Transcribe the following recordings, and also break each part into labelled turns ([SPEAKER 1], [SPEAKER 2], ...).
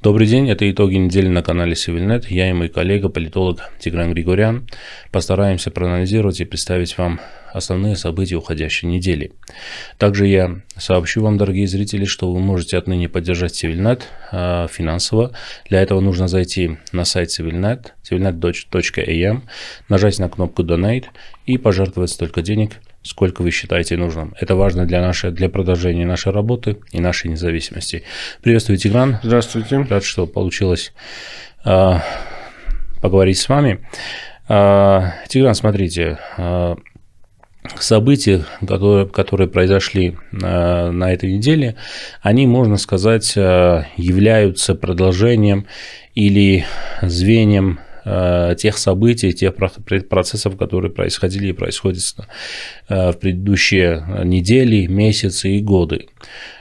[SPEAKER 1] Добрый день, это итоги недели на канале CivilNet. Я и мой коллега, политолог Тигран Григорян постараемся проанализировать и представить вам основные события уходящей недели. Также я сообщу вам, дорогие зрители, что вы можете отныне поддержать CivilNet э, а, финансово. Для этого нужно зайти на сайт civilnet civilnet.am, нажать на кнопку Donate и пожертвовать столько денег, сколько вы считаете нужным. Это важно для, нашей, для продолжения нашей работы и нашей независимости. Приветствую, Тигран. Здравствуйте. Рад, что получилось э, поговорить с вами. Э, Тигран, смотрите, э, события, которые, которые произошли э, на этой неделе, они, можно сказать, э, являются продолжением или звеньем Э, тех событий, тех процессов, которые происходили и происходят э, в предыдущие недели, месяцы и годы.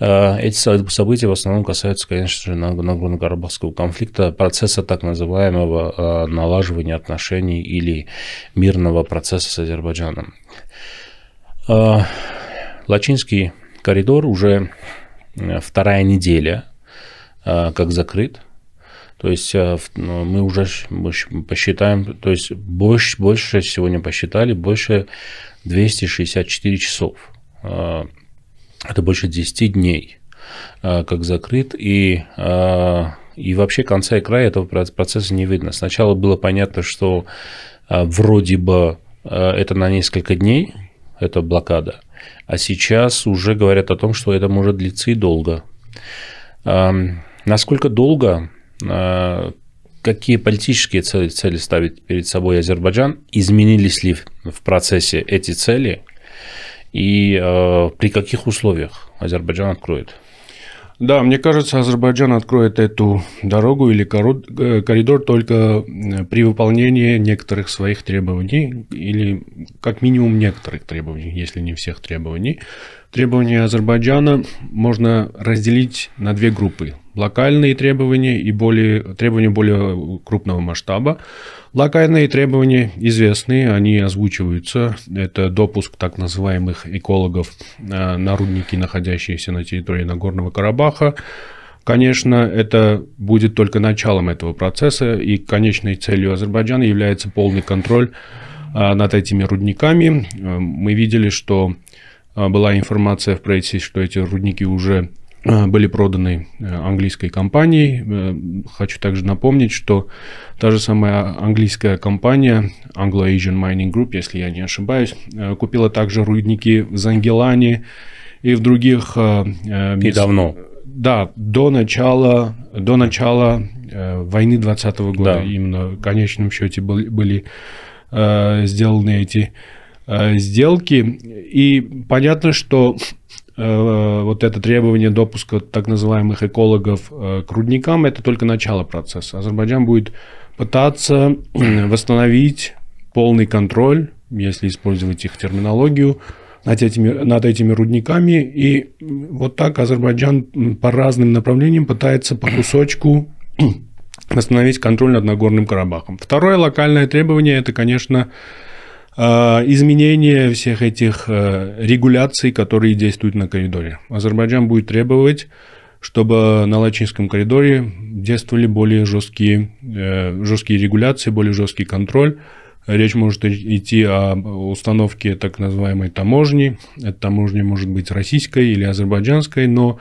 [SPEAKER 1] Э, эти события в основном касаются, конечно же, Нагорно-Карабахского конфликта, процесса так называемого налаживания отношений или мирного процесса с Азербайджаном. Лачинский коридор уже вторая неделя как закрыт. То есть э, ну, мы уже посчитаем, то есть больше, больше сегодня посчитали, больше 264 часов. Э, это больше 10 дней, э, как закрыт. И, и вообще конца и края этого процесса не видно. Сначала было понятно, что вроде бы это на несколько дней, это блокада. А сейчас уже говорят о том, что это может длиться и долго. Эм, насколько долго, а, какие политические цели, цели ставит перед собой Азербайджан, изменились ли в процессе эти цели и э, при
[SPEAKER 2] каких условиях Азербайджан откроет? Да, мне кажется, Азербайджан откроет эту дорогу или э, коридор только э, при выполнении некоторых своих требований, или как минимум некоторых требований, если не всех требований, Требования Азербайджана можно разделить на две группы. Локальные требования и более, требования более крупного масштаба. Локальные требования известны, они озвучиваются. Это допуск так называемых экологов э, на рудники, находящиеся на территории Нагорного Карабаха. Конечно, это будет только началом этого процесса, и конечной целью Азербайджана является полный контроль э, над этими рудниками. Э, мы видели, что а, была информация в прессе, что эти рудники уже а, были проданы э, английской компанией. Э, хочу также напомнить, что та же самая английская компания Anglo-Asian Mining Group, если я не ошибаюсь, э, купила также рудники в Зангелане и в других... Мест... И давно. Да, до начала, до начала войны 20 года да. именно в конечном счете были, были сделаны эти Э, сделки. И понятно, что э, вот это требование допуска так называемых экологов э, к рудникам, это только начало процесса. Азербайджан будет пытаться восстановить полный контроль, если использовать их терминологию, над этими, над этими рудниками. И вот так Азербайджан по разным направлениям пытается по кусочку восстановить контроль над Нагорным Карабахом. Второе локальное требование – это, конечно, а, изменение всех этих э, регуляций, которые действуют на коридоре. Азербайджан будет требовать, чтобы на Лачинском коридоре действовали более жесткие, э, жесткие регуляции, более жесткий контроль. Речь может идти о установке так называемой таможни. Эта таможня может быть российской или азербайджанской, но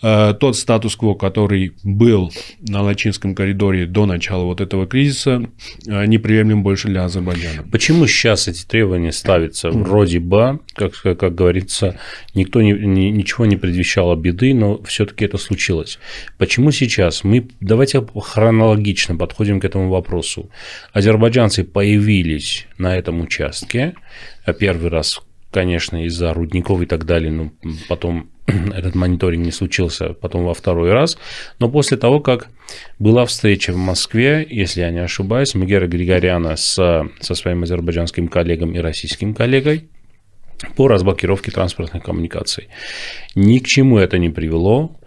[SPEAKER 2] Э, тот статус-кво, который был на Лачинском коридоре до начала вот этого кризиса, э, неприемлем больше для Азербайджана.
[SPEAKER 1] Почему сейчас эти требования ставятся? Вроде бы, как, как, говорится, никто не, не, ничего не предвещало беды, но все-таки это случилось. Почему сейчас? Мы давайте хронологично подходим к этому вопросу. Азербайджанцы появились на этом участке, э, первый раз конечно, из-за рудников и так далее, но ну, потом этот мониторинг не случился, потом во второй раз. Но после того, как была встреча в Москве, если я не ошибаюсь, Магера Григоряна с, со своим азербайджанским коллегом и российским коллегой, по разблокировке транспортных коммуникаций. Ни к чему это не привело.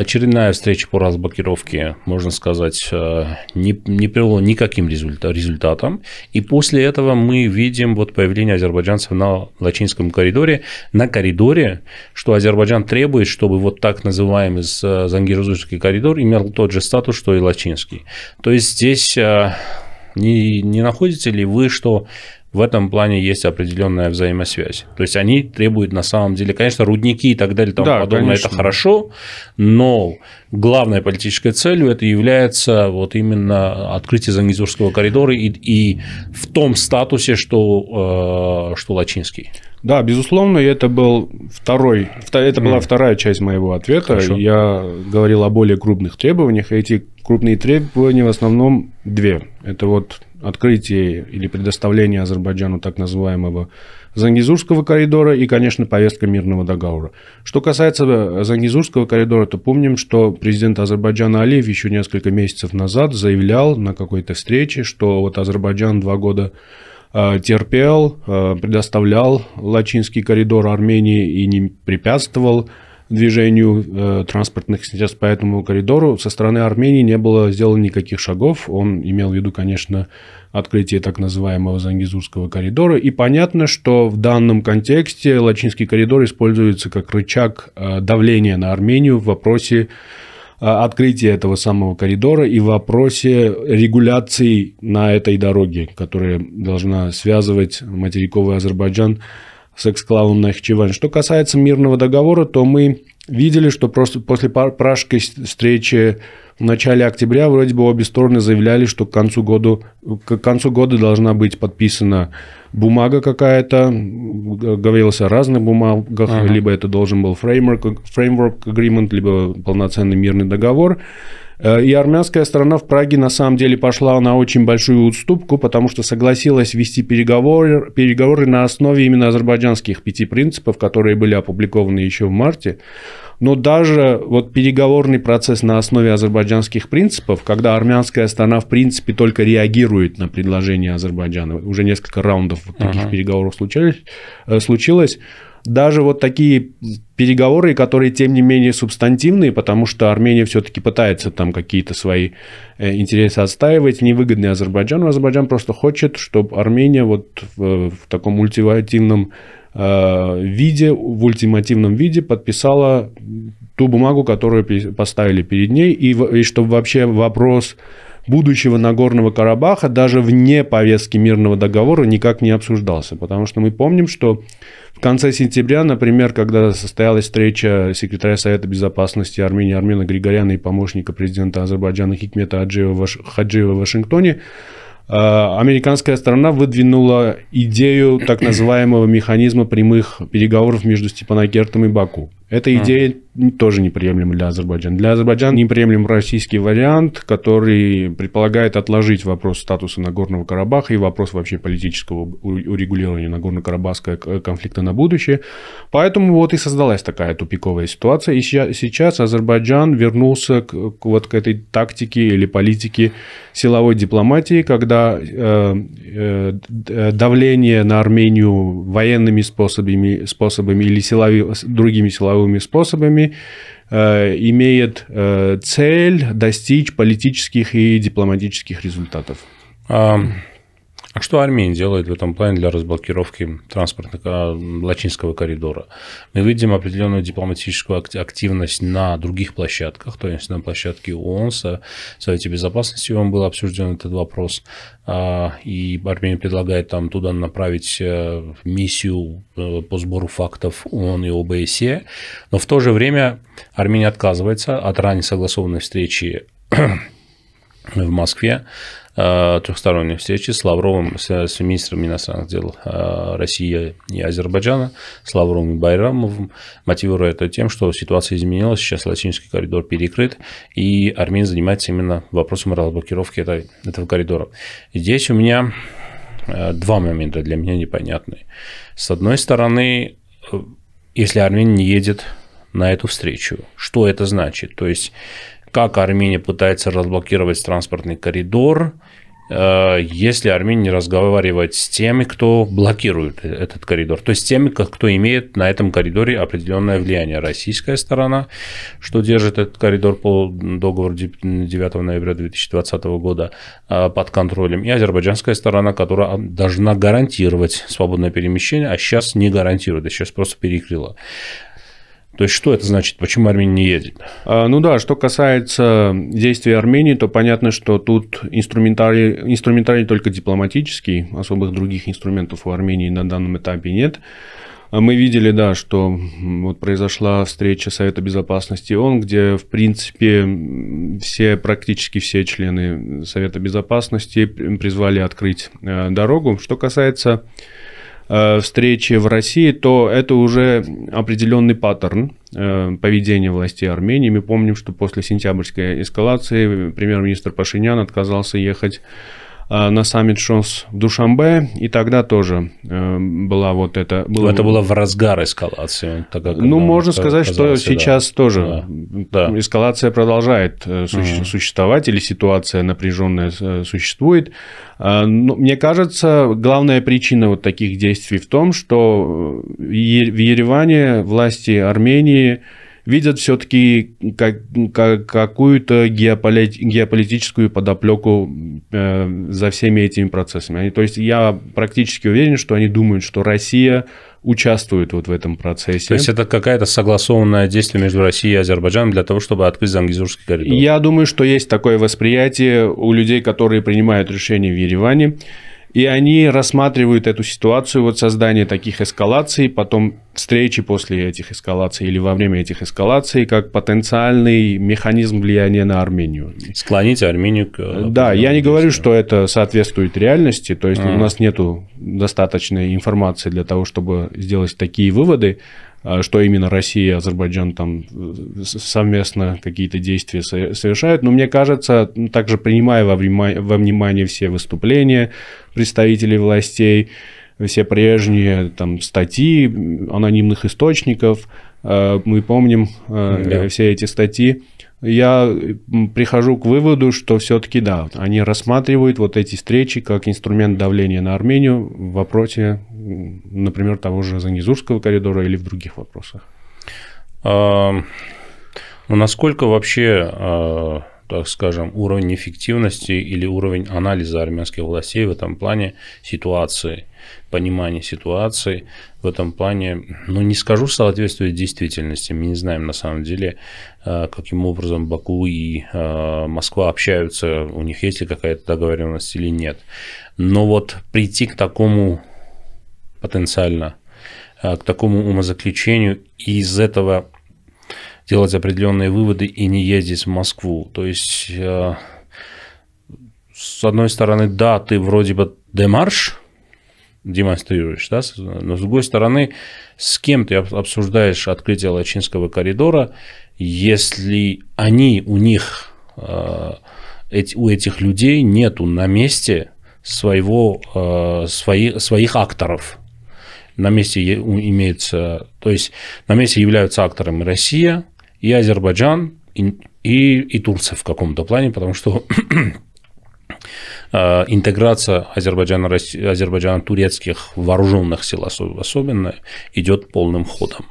[SPEAKER 1] Очередная встреча по разблокировке, можно сказать, э, не, не привела никаким результат, результатам. И после этого мы видим вот появление азербайджанцев на Лачинском коридоре, на коридоре, что Азербайджан требует, чтобы вот так называемый Зангирзульский коридор имел тот же статус, что и Лачинский. То есть здесь э, не, не находите ли вы, что в этом плане есть определенная взаимосвязь. То есть они требуют на самом деле, конечно, рудники и так далее, и тому да, подобное, конечно. это хорошо, но главной политической целью это является вот именно открытие Зангизурского коридора и, и в том статусе,
[SPEAKER 2] что, э, что Лачинский. Да, безусловно, это был второй, это была mm. вторая часть моего ответа. Хорошо. Я говорил о более крупных требованиях. Эти крупные требования в основном две. Это вот открытие или предоставление Азербайджану так называемого Зангизурского коридора и, конечно, повестка мирного договора. Что касается э, Зангизурского коридора, то помним, что президент Азербайджана Алиев еще несколько месяцев назад заявлял на какой-то встрече, что вот Азербайджан два года э, терпел, э, предоставлял Лачинский коридор Армении и не препятствовал движению э, транспортных средств по этому коридору. Со стороны Армении не было сделано никаких шагов. Он имел в виду, конечно, открытие так называемого Зангизурского коридора. И понятно, что в данном контексте Лачинский коридор используется как рычаг э, давления на Армению в вопросе э, открытия этого самого коридора и в вопросе регуляций на этой дороге, которая должна связывать материковый Азербайджан секс-клауна Нахчевань. Что касается мирного договора, то мы видели, что просто после пражской встречи в начале октября вроде бы обе стороны заявляли, что к концу года, к концу года должна быть подписана бумага какая-то. Говорилось о разных бумагах. Ага. Либо это должен был фреймворк, фреймворк agreement, либо полноценный мирный договор. Э, и армянская сторона в Праге на самом деле пошла на очень большую уступку, потому что согласилась вести переговоры, переговоры на основе именно азербайджанских пяти принципов, которые были опубликованы еще в марте. Но даже вот переговорный процесс на основе азербайджанских принципов, когда армянская сторона в принципе только реагирует на предложение Азербайджана, уже несколько раундов вот таких ага. переговоров случались, э, случилось даже вот такие переговоры, которые, тем не менее, субстантивные, потому что Армения все-таки пытается там какие-то свои э, интересы отстаивать, невыгодные Азербайджану. Азербайджан просто хочет, чтобы Армения вот в, в таком ультимативном э, виде, в ультимативном виде подписала ту бумагу, которую поставили перед ней, и, и чтобы вообще вопрос будущего Нагорного Карабаха даже вне повестки мирного договора никак не обсуждался. Потому что мы помним, что в конце сентября, например, когда состоялась встреча секретаря Совета Безопасности Армении Армена Григоряна и помощника президента Азербайджана Хикмета Хаджиева в Вашингтоне, э, американская сторона выдвинула идею так называемого механизма прямых переговоров между Степанакертом и Баку. Эта идея mm. тоже неприемлема для Азербайджана. Для Азербайджана неприемлем российский вариант, который предполагает отложить вопрос статуса Нагорного Карабаха и вопрос вообще политического урегулирования Нагорно-Карабахского конфликта на будущее. Поэтому вот и создалась такая тупиковая ситуация. И сейчас Азербайджан вернулся к, к вот к этой тактике или политике силовой дипломатии, когда э, э, давление на Армению военными способами, способами или силови, другими силовыми силовыми способами, э, имеет э, цель достичь политических и дипломатических результатов. А что Армения делает
[SPEAKER 1] в этом плане для разблокировки транспортного а, Лачинского коридора? Мы видим определенную дипломатическую активность на других площадках, то есть на площадке ООН, Совете Безопасности он был обсужден этот вопрос, а, и Армения предлагает там туда направить э, миссию э, по сбору фактов ООН и ОБСЕ, но в то же время Армения отказывается от ранее согласованной встречи в Москве Э, трехсторонней встречи с Лавровым, с, с министром иностранных дел э, России и Азербайджана, с Лавровым и Байрамовым, мотивируя это тем, что ситуация изменилась, сейчас Латинский коридор перекрыт, и Армения занимается именно вопросом разблокировки этой, этого коридора. Здесь у меня э, два момента для меня непонятные. С одной стороны, если Армения не едет на эту встречу, что это значит? То есть как Армения пытается разблокировать транспортный коридор, э, если Армения разговаривает с теми, кто блокирует этот коридор, то есть теми, кто имеет на этом коридоре определенное влияние. Российская сторона, что держит этот коридор по договору 9 ноября 2020 года э, под контролем, и азербайджанская сторона, которая э, должна гарантировать свободное перемещение, а сейчас не гарантирует, а сейчас просто перекрыла.
[SPEAKER 2] То есть, что это значит? Почему Армения не едет? А, ну да, что касается действий Армении, то понятно, что тут инструментарий, инструментарий только дипломатический, особых других инструментов у Армении на данном этапе нет. А мы видели, да, что вот произошла встреча Совета Безопасности ООН, где, в принципе, все, практически все члены Совета Безопасности призвали открыть э, дорогу. Что касается Э, встречи в России, то это уже определенный паттерн э, поведения властей Армении. Мы помним, что после сентябрьской эскалации премьер-министр Пашинян отказался ехать Э, на саммит Шонс в Душамбе, и тогда тоже э, была вот это... Было... Это было в
[SPEAKER 1] разгар эскалации. Так ну, можно сказать, что сейчас тоже
[SPEAKER 2] да. эскалация продолжает э, суще... угу. существовать, или ситуация напряженная существует. Но, ну, мне кажется, главная причина вот таких действий в том, что в Ереване власти Армении видят все-таки как, как, какую-то геополит, геополитическую подоплеку э, за всеми этими процессами. Они, то есть я практически уверен, что они думают, что Россия участвует вот в этом процессе. То есть это какая-то согласованное действие между Россией и Азербайджаном для того, чтобы открыть Зангизурский коридор? Я думаю, что есть такое восприятие у людей, которые принимают решения в Ереване. И они рассматривают эту ситуацию, вот создание таких эскалаций, потом встречи после этих эскалаций или во время этих эскалаций, как потенциальный механизм влияния на Армению. Склонить Армению к... Э, да, я не говорю, что это соответствует реальности, то есть а. у нас нет достаточной информации для того, чтобы сделать такие выводы, а что именно Россия и Азербайджан там э, совместно какие-то действия совершают. Но мне кажется, также принимая во внимание, во внимание все выступления представителей властей, все прежние там, статьи анонимных источников, э, мы помним э, да. все эти статьи, я прихожу к выводу, что все-таки да, они рассматривают вот эти встречи как инструмент давления на Армению в вопросе например, того же Занизурского коридора или в других вопросах?
[SPEAKER 1] А, ну, насколько вообще, а, так скажем, уровень эффективности или уровень анализа армянских властей в этом плане ситуации, понимания ситуации в этом плане, ну, не скажу, соответствует действительности. Мы не знаем, на самом деле, а, каким образом Баку и а, Москва общаются, у них есть ли какая-то договоренность или нет. Но вот прийти к такому потенциально э, к такому умозаключению и из этого делать определенные выводы и не ездить в Москву. То есть, э, с одной стороны, да, ты вроде бы демарш демонстрируешь, да, но с другой стороны, с кем ты обсуждаешь открытие Лачинского коридора, если они, у них, э, у этих людей нету на месте своего, свои, своих акторов – на месте имеется, то есть на месте являются акторами Россия и Азербайджан и, и, и Турция в каком-то плане, потому что э, интеграция Азербайджана, Азербайджана турецких вооруженных сил особенно идет полным ходом.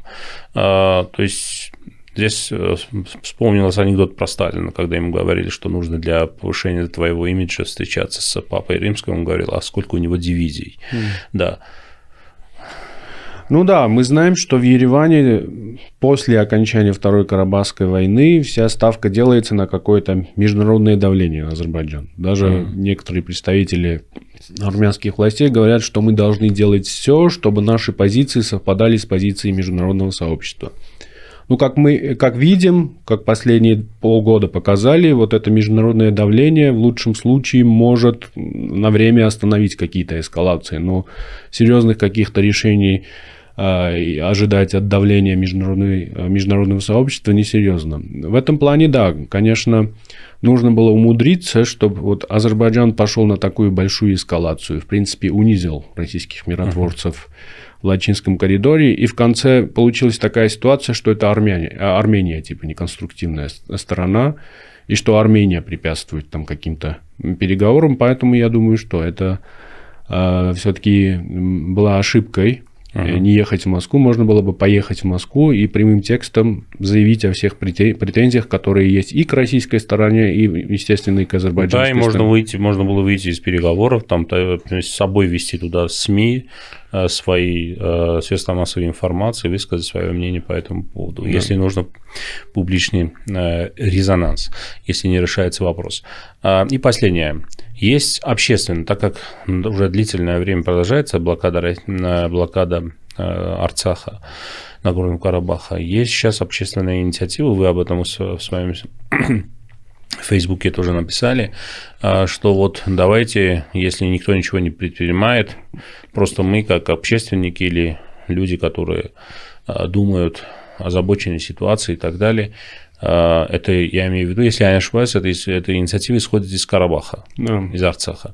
[SPEAKER 1] Э, то есть Здесь э, вспомнился анекдот про Сталина, когда ему говорили, что нужно для повышения твоего имиджа встречаться с папой римским. Он говорил, а сколько у него дивизий. Mm. Да.
[SPEAKER 2] Ну да, мы знаем, что в Ереване после окончания Второй Карабахской войны вся ставка делается на какое-то международное давление на Азербайджан. Даже mm. некоторые представители армянских властей говорят, что мы должны делать все, чтобы наши позиции совпадали с позицией международного сообщества. Ну, как мы как видим, как последние полгода показали, вот это международное давление в лучшем случае может на время остановить какие-то эскалации, но серьезных каких-то решений Э, ожидать от давления э, международного сообщества несерьезно. В этом плане, да, конечно, нужно было умудриться, чтобы вот Азербайджан пошел на такую большую эскалацию, в принципе, унизил российских миротворцев в латинском коридоре, и в конце получилась такая ситуация, что это Армения, э, Армения, типа, неконструктивная сторона, и что Армения препятствует там каким-то переговорам, поэтому я думаю, что это э, все-таки была ошибкой Uh-huh. Не ехать в Москву, можно было бы поехать в Москву и прямым текстом заявить о всех претензиях, которые есть и к российской стороне, и, естественно, и к азербайджанской Да, и можно, стороне.
[SPEAKER 1] выйти, можно было выйти из переговоров, там с собой вести туда СМИ, Э, свои э, средства массовой информации, высказать свое мнение по этому поводу. Да. Если нужно публичный э, резонанс, если не решается вопрос. И последнее. Есть общественное, так как уже длительное время продолжается блокада, блокада Арцаха, Нагорного Карабаха, есть сейчас общественная инициатива, вы об этом в своем в Фейсбуке тоже написали, а, что вот давайте, если никто ничего не предпринимает, просто мы как общественники или люди, которые а, думают озабоченной ситуации и так далее, а, это я имею в виду, если я не ошибаюсь, это, эта инициатива исходит из Карабаха, да. из Арцаха.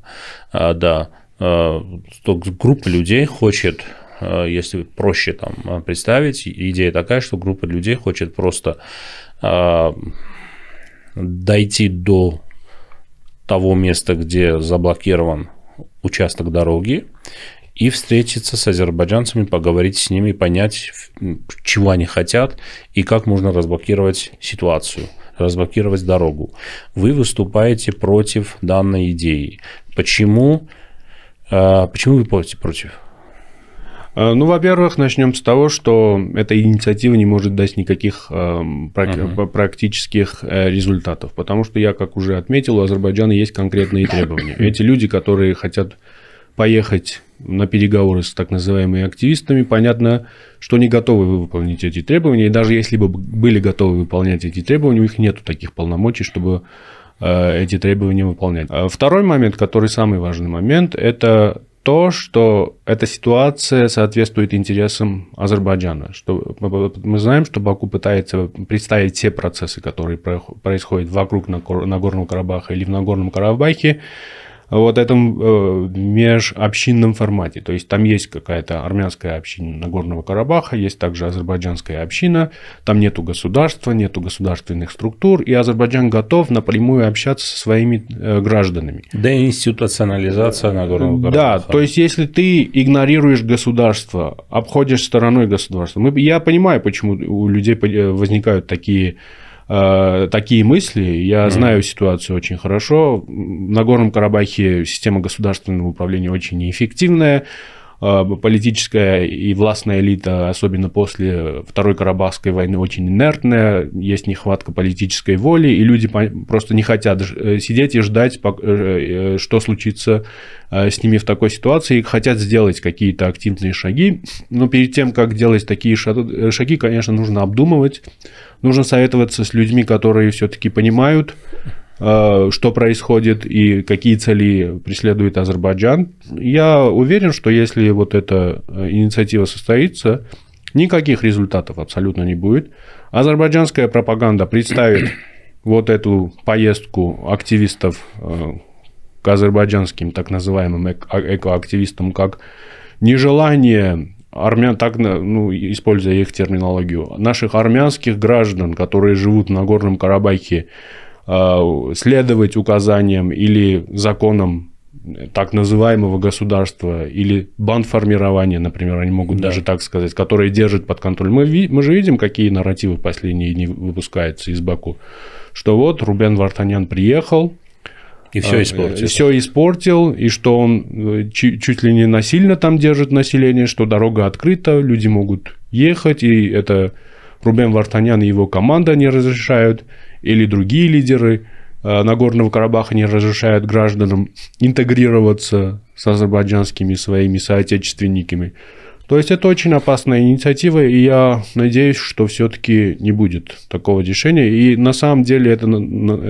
[SPEAKER 1] Да, группа людей хочет если проще там представить, идея такая, что группа людей хочет просто дойти до того места, где заблокирован участок дороги, и встретиться с азербайджанцами, поговорить с ними, понять, чего они хотят и как можно разблокировать ситуацию, разблокировать дорогу. Вы выступаете
[SPEAKER 2] против данной идеи. Почему, э, почему вы против? против? Э, ну, во-первых, начнем с того, что эта инициатива не может дать никаких эм, практических э, результатов, потому что я, как уже отметил, у Азербайджана есть конкретные требования. Эти люди, которые хотят поехать на переговоры с так называемыми активистами, понятно, что не готовы выполнить эти требования. И даже если бы были готовы выполнять эти требования, у них нет таких полномочий, чтобы э, эти требования выполнять. А второй момент, который самый важный момент, это то, что эта ситуация соответствует интересам Азербайджана. Что мы знаем, что Баку пытается представить те процессы, которые происходят вокруг Нагорного Карабаха или в Нагорном Карабахе, вот этом э, межобщинном формате. То есть там есть какая-то армянская община Нагорного Карабаха, есть также азербайджанская община, там нету государства, нету государственных структур, и Азербайджан готов напрямую общаться со своими э, гражданами. Да, институционализация Нагорного Карабаха. Да, то есть если ты игнорируешь государство, обходишь стороной государства, я понимаю, почему у людей возникают такие Э, такие мысли. Я mm-hmm. знаю ситуацию очень хорошо. На Горном Карабахе система государственного управления очень неэффективная. Э, политическая и властная элита, особенно после Второй Карабахской войны, очень инертная, есть нехватка политической воли, и люди просто не хотят э, сидеть и ждать, э, что случится с ними в такой ситуации, и хотят сделать какие-то активные шаги. Но перед тем, как делать такие шаги, конечно, нужно обдумывать, нужно советоваться с людьми, которые все-таки понимают, Э, что происходит и какие цели преследует Азербайджан. Я уверен, что если вот эта э, инициатива состоится, никаких результатов абсолютно не будет. Азербайджанская пропаганда представит вот эту поездку активистов э, к азербайджанским так называемым а, экоактивистам как нежелание армян, так, ну, используя их терминологию, наших армянских граждан, которые живут на Горном Карабахе, Э, следовать указаниям или законам так называемого государства или формирования, например, они могут да. даже так сказать, которые держат под контроль. Мы, мы же видим, какие нарративы последние дни выпускаются из Баку, что вот Рубен Вартанян приехал, и все э, испортил. Все испортил, и что он э, чуть ли не насильно там держит население, что дорога открыта, люди могут ехать, и это Рубен Вартанян и его команда не разрешают или другие лидеры э, Нагорного Карабаха не разрешают гражданам интегрироваться с азербайджанскими своими соотечественниками. То есть это очень опасная инициатива, и я надеюсь, что все-таки не будет такого решения. И на самом деле это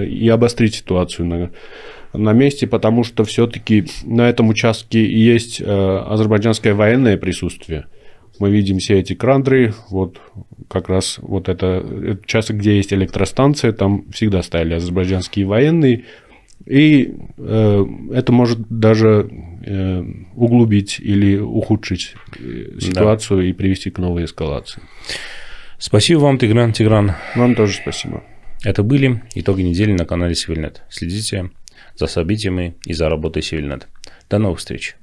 [SPEAKER 2] и обострит ситуацию на, на месте, потому что все-таки на этом участке есть э, азербайджанское военное присутствие – мы видим все эти крандры, вот как раз вот это, это часто, где есть электростанция, там всегда стояли азербайджанские военные, и э, это может даже э, углубить или ухудшить э, ситуацию да. и привести к новой эскалации. Спасибо вам,
[SPEAKER 1] Тигран Тигран. Вам тоже спасибо. Это были итоги недели на канале Севильнет. Следите за событиями и за работой Севильнет. До новых встреч.